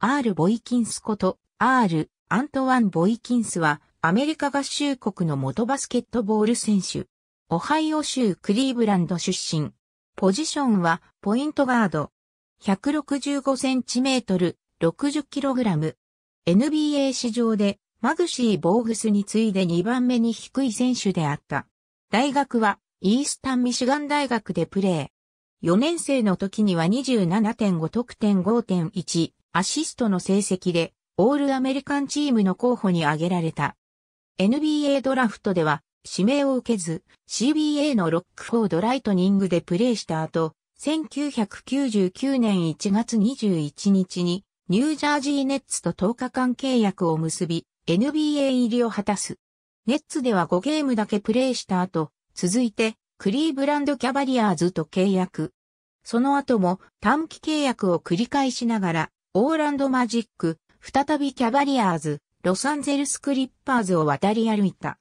R・ ボイキンスこと R・ アントワン・ボイキンスはアメリカ合衆国の元バスケットボール選手。オハイオ州クリーブランド出身。ポジションはポイントガード。165センチメートル、60キログラム。NBA 史上でマグシー・ボーグスに次いで2番目に低い選手であった。大学はイースタン・ミシガン大学でプレー。4年生の時には27.5得点5.1、アシストの成績で、オールアメリカンチームの候補に挙げられた。NBA ドラフトでは、指名を受けず、CBA のロックフォードライトニングでプレーした後、1999年1月21日に、ニュージャージーネッツと10日間契約を結び、NBA 入りを果たす。ネッツでは5ゲームだけプレーした後、続いて、クリーブランドキャバリアーズと契約。その後も短期契約を繰り返しながら、オーランドマジック、再びキャバリアーズ、ロサンゼルスクリッパーズを渡り歩いた。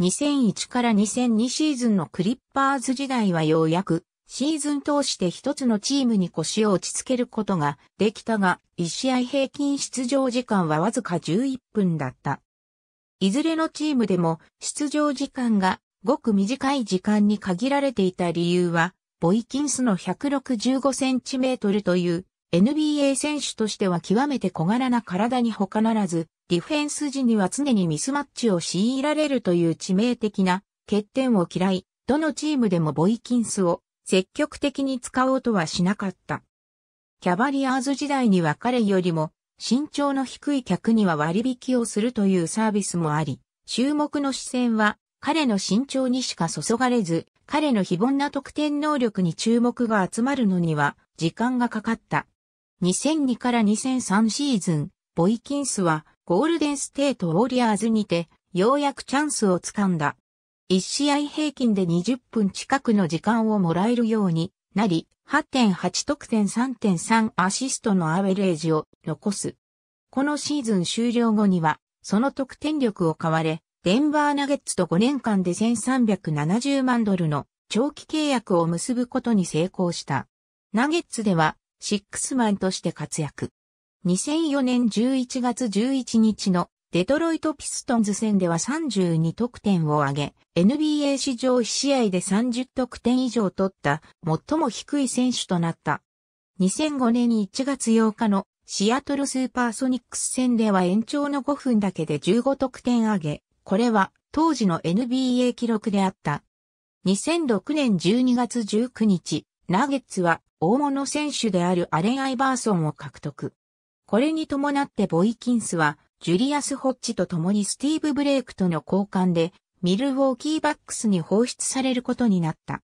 2001から2002シーズンのクリッパーズ時代はようやく、シーズン通して一つのチームに腰を落ち着けることができたが、1試合平均出場時間はわずか11分だった。いずれのチームでも出場時間がごく短い時間に限られていた理由は、ボイキンスの165センチメートルという NBA 選手としては極めて小柄な体に他ならず、ディフェンス時には常にミスマッチを強いられるという致命的な欠点を嫌い、どのチームでもボイキンスを積極的に使おうとはしなかった。キャバリアーズ時代には彼よりも身長の低い客には割引をするというサービスもあり、注目の視線は彼の身長にしか注がれず、彼の非凡な得点能力に注目が集まるのには時間がかかった。2002から2003シーズン、ボイキンスはゴールデンステートウォリアーズにてようやくチャンスをつかんだ。1試合平均で20分近くの時間をもらえるようになり、8.8得点3.3アシストのアベレージを残す。このシーズン終了後には、その得点力を買われ、デンバーナゲッツと5年間で1370万ドルの長期契約を結ぶことに成功した。ナゲッツではシックスマンとして活躍。2004年11月11日のデトロイトピストンズ戦では32得点を挙げ、NBA 史上1試合で30得点以上取った最も低い選手となった。2005年1月8日のシアトルスーパーソニックス戦では延長の5分だけで15得点挙げ、これは当時の NBA 記録であった。2006年12月19日、ナゲッツは大物選手であるアレン・アイバーソンを獲得。これに伴ってボイキンスは、ジュリアス・ホッチと共にスティーブ・ブレイクとの交換で、ミルウォーキーバックスに放出されることになった。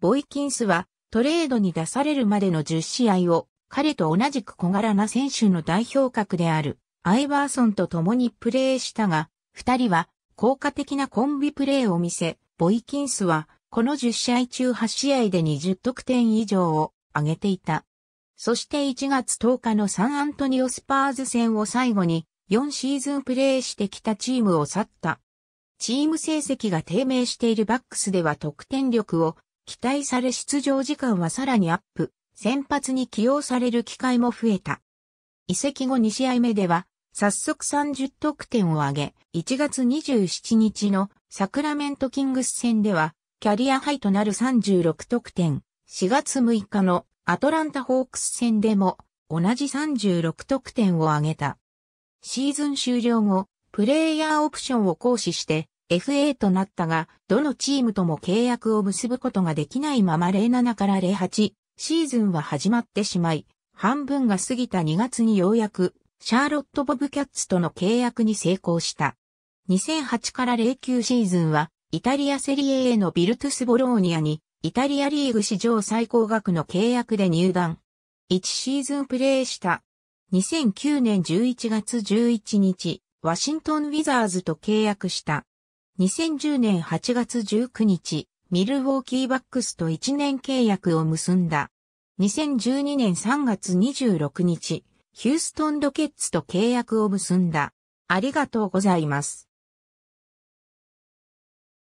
ボイキンスは、トレードに出されるまでの10試合を、彼と同じく小柄な選手の代表格である、アイバーソンと共にプレーしたが、二人は、効果的なコンビプレーを見せ、ボイキンスは、この10試合中8試合で20得点以上を上げていた。そして1月10日のサンアントニオスパーズ戦を最後に4シーズンプレーしてきたチームを去った。チーム成績が低迷しているバックスでは得点力を期待され出場時間はさらにアップ、先発に起用される機会も増えた。移籍後2試合目では、早速30得点を挙げ、1月27日のサクラメントキングス戦ではキャリアハイとなる36得点、4月6日のアトランタホークス戦でも同じ36得点を挙げた。シーズン終了後、プレイヤーオプションを行使して FA となったが、どのチームとも契約を結ぶことができないまま07から08シーズンは始まってしまい、半分が過ぎた2月にようやくシャーロット・ボブキャッツとの契約に成功した。2008から09シーズンはイタリアセリエ A のビルトゥス・ボローニアに、イタリアリーグ史上最高額の契約で入団。1シーズンプレーした。2009年11月11日、ワシントン・ウィザーズと契約した。2010年8月19日、ミルウォーキーバックスと1年契約を結んだ。2012年3月26日、ヒューストン・ロケッツと契約を結んだ。ありがとうございます。